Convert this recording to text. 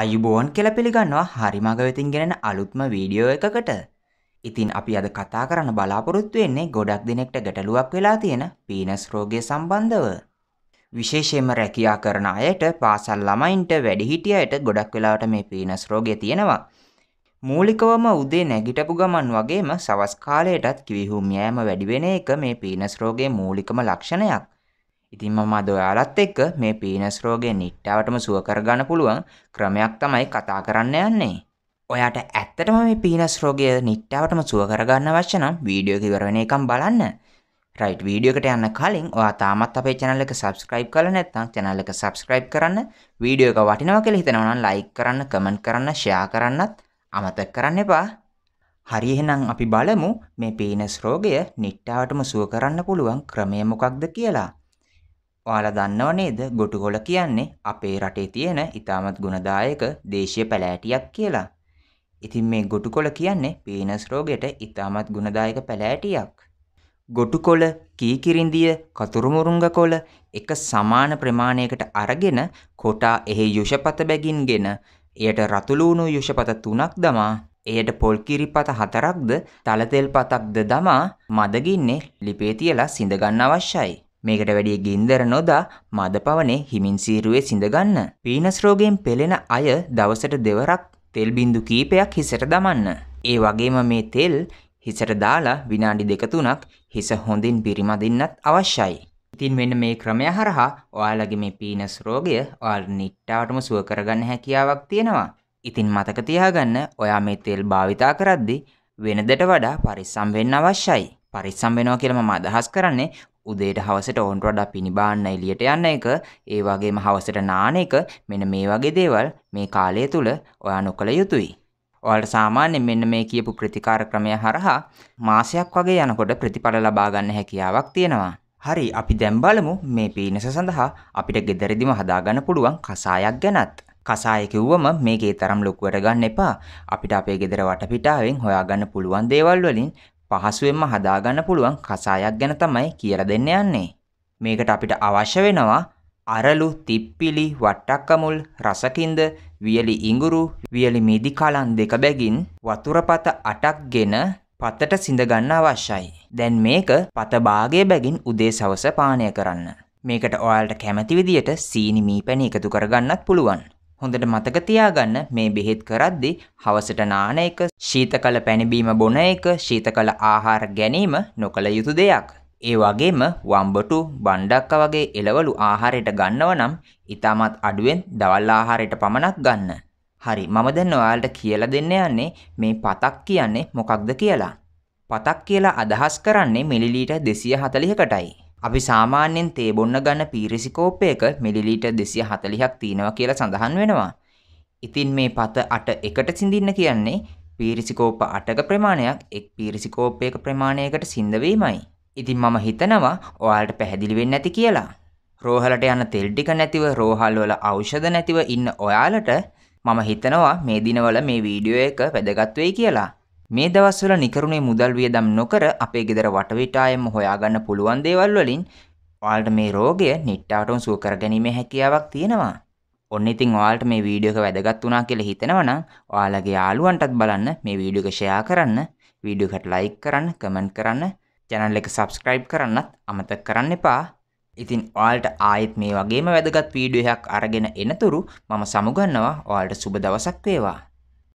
අයුබෝන් කෙල පිළිගන්නවා හරිමඟ වෙතින් ගෙනෙන අලුත්ම වීඩියෝ එකකට ඉතින් අපි අද කතා කරන්න බලාපොරොත්තු වෙන්නේ ගොඩක් දෙනෙක්ට ගැටලුවක් වෙලා තියෙන පීනස් රෝගය සම්බන්ධව. විශේෂයෙන්ම රැකියා කරන අයට පාසල් ළමයින්ට වැඩිහිටියට ගොඩක් වෙලාවට මේ පීනස් රෝගය තියෙනවා. මූලිකවම උදේ නැගිටපු ගමන් වගේම සවස් කාලයටත් කිවිහුම් යෑම වැඩි වෙන එක මේ පීනස් රෝගයේ මූලිකම ලක්ෂණයක්. ඉතින් මම අද ඔයාලත් එක්ක මේ පීනස් රෝගේ නිට්ටාවටම සුව කරගන්න පුළුවන් ක්‍රමයක් තමයි කතා කරන්න යන්නේ. ඔයාට ඇත්තටම මේ පීනස් රෝගය නිට්ටාවටම සුව කරගන්න අවශ්‍ය නම් වීඩියෝ එක ඉවර වෙන එකම බලන්න. රයිට් වීඩියෝ එකට යන්න කලින් ඔයා තාමත් අපේ channel එක subscribe කරලා නැත්නම් channel එක subscribe කරන්න, වීඩියෝ එක වටිනවා කියලා හිතනවා නම් like කරන්න, comment කරන්න, share කරන්නත් අමතක කරන්න එපා. හරි එහෙනම් අපි බලමු මේ පීනස් රෝගය නිට්ටාවටම සුව කරන්න පුළුවන් ක්‍රමය මොකක්ද කියලා. ඔයාලා දන්නව නේද ගොටුගොල කියන්නේ අපේ රටේ තියෙන ඉතාමත් ගුණදායක දේශීය පැලෑටියක් කියලා. ඉතින් මේ ගොටුකොළ කියන්නේ පීනස් රෝගයට ඉතාමත් ගුණදායක පැලෑටියක්. ගොටුකොළ, කීකිරින්දිය, කතුරුමුරුංගකොළ එක සමාන ප්‍රමාණයකට අරගෙන කොටා එහි යුෂපත බැගින්ගෙන එයට රතුළුණු යුෂපත තුනක් දමා එයට පොල් කිරිපත හතරක්ද තලතෙල් පතක්ද දමා මදගින්නේ ලිපේ තියලා සිඳගන්න අවශ්‍යයි. මේකට වැඩිය ගින්දර නොදා මද පවනේ හිමින් සීරුවේ සිඳගන්න. පීනස් රෝගයෙන් පෙළෙන අය දවසට දෙවරක් තෙල් බින්දු කීපයක් හිසට දමන්න. ඒ වගේම මේ තෙල් හිසට දාලා විනාඩි දෙක තුනක් හිස හොඳින් පිරිමදින්නත් අවශ්‍යයි. ඉතින් මෙන්න මේ ක්‍රමය හරහා ඔයාලගේ මේ පීනස් රෝගය ඔයාල නිට්ටාටම සුව කරගන්න හැකියාවක් තියෙනවා. ඉතින් මතක තියාගන්න ඔයා මේ තෙල් භාවිතා කරද්දි වෙනදට වඩා පරිස්සම් වෙන්න අවශ්‍යයි. පරිස්සම් වෙනවා කියලා මම අදහස් කරන්නේ උදේට හවසට ඔවුන්ට වඩා පිණිබාන්න එලියට යන්න එක ඒ වගේම හවසට නාන එක මෙන්න මේ වගේ දේවල් මේ කාලය තුළ ඔයා නොකළ යුතුයි. ඔයාලට සාමාන්‍යයෙන් මෙන්න මේ කියපු ප්‍රතිකාර ක්‍රමය හරහා මාසයක් වගේ යනකොට ප්‍රතිඵල ලබා ගන්න හැකියාවක් තියෙනවා. හරි අපි දැන් බලමු මේ පීනස සඳහා අපිට gederidima හදාගන්න පුළුවන් කසායක් ගැනත්. කසාය කිව්වම මේකේ තරම් ලොකුවට ගන්න එපා. අපිට අපේ ගෙදර වටපිටාවෙන් හොයාගන්න පුළුවන් දේවල් වලින් පහසුවෙන්ම හදාගන්න පුළුවන් කසායක් ගැන තමයි කියලා දෙන්න යන්නේ. මේකට අපිට අවශ්‍ය වෙනවා අරලු, තිප්පිලි, වට්ටක්කමුල්, රසකින්ද, වියලි ඉඟුරු, වියලි මිදි කලන් දෙක බැගින් වතුරපත 8ක්ගෙන පතට සිඳගන්න අවශ්‍යයි. දැන් මේක පත භාගය බැගින් උදේ සවස පානය කරන්න. මේකට ඔයාලට කැමති විදියට සීනි මී පැණි එකතු කරගන්නත් පුළුවන්. හොඳට මතක තියාගන්න මේ බෙහෙත් කරද්දී හවසට නාන එක, ශීතකල පැණිබීම බොන එක, ශීතකල ආහාර ගැනීම නොකළ යුතු දෙයක්. ඒ වගේම වම්බටු, බණ්ඩක්ක වගේ එළවලු ආහාරයට ගන්නව නම් ඊටමත් අඩුවෙන් දවල් ආහාරයට පමණක් ගන්න. හරි මම දැන් ඔයාලට කියලා දෙන්න යන්නේ මේ පතක් කියන්නේ මොකක්ද කියලා. පතක් කියලා අදහස් කරන්නේ මිලිලීටර් 240කටයි. අපි සාමාන්‍යෙන් තේබොන්න ගන්න පීරිසිකෝප්පයක මිලිලීට දෙසිය හතලිහක් තියෙනවා කියලා සඳහන් වෙනවා. ඉතින් මේ පත අට එකට සිඳින්න කියන්නේ පීරිසිකෝප අටක ප්‍රමාණයක් එක් පීරිසිකෝප්පයක ප්‍රමාණයකට සිින්දවීමයි. ඉතින් මම හිතනවා ඔයාලට පැහැදිලිවෙන්න ඇති කියලා. රෝහලට යන තෙල් ටික නැතිව රෝහල්වල ඖෂධ නැතිව ඉන්න ඔයාලට මම හිතනවා මේ දිනවල මේ වීඩියෝ එක වැදගත් වෙයි කියලා. මේ දවස්වල නිකරුණේ මුදල් වියදම් නොකර අපේ ගෙදර වටවිටායෙම හොයාගන්න පුළුවන් දේවල් වලින් ඔයාලට මේ රෝගය නිට්ටාවටම සුව කරගැනීමේ හැකියාවක් තියෙනවා. ඔන්න ඉතින් ඔයාලට මේ වීඩියෝ එක වැදගත් වුණා කියලා හිතෙනවනම් ඔයාලගේ යාළුවන්ටත් බලන්න මේ වීඩියෝ එක ෂෙයා කරන්න, වීඩියෝ එකට ලයික් කරන්න, කමෙන්ට් කරන්න, channel එක subscribe කරන්නත් අමතක කරන්න එපා. ඉතින් ඔයාලට ආයෙත් මේ වගේම වැදගත් වීඩියෝ එකක් අරගෙන එනතුරු මම සමුගන්නවා ඔයාලට සුබ දවසක් වේවා.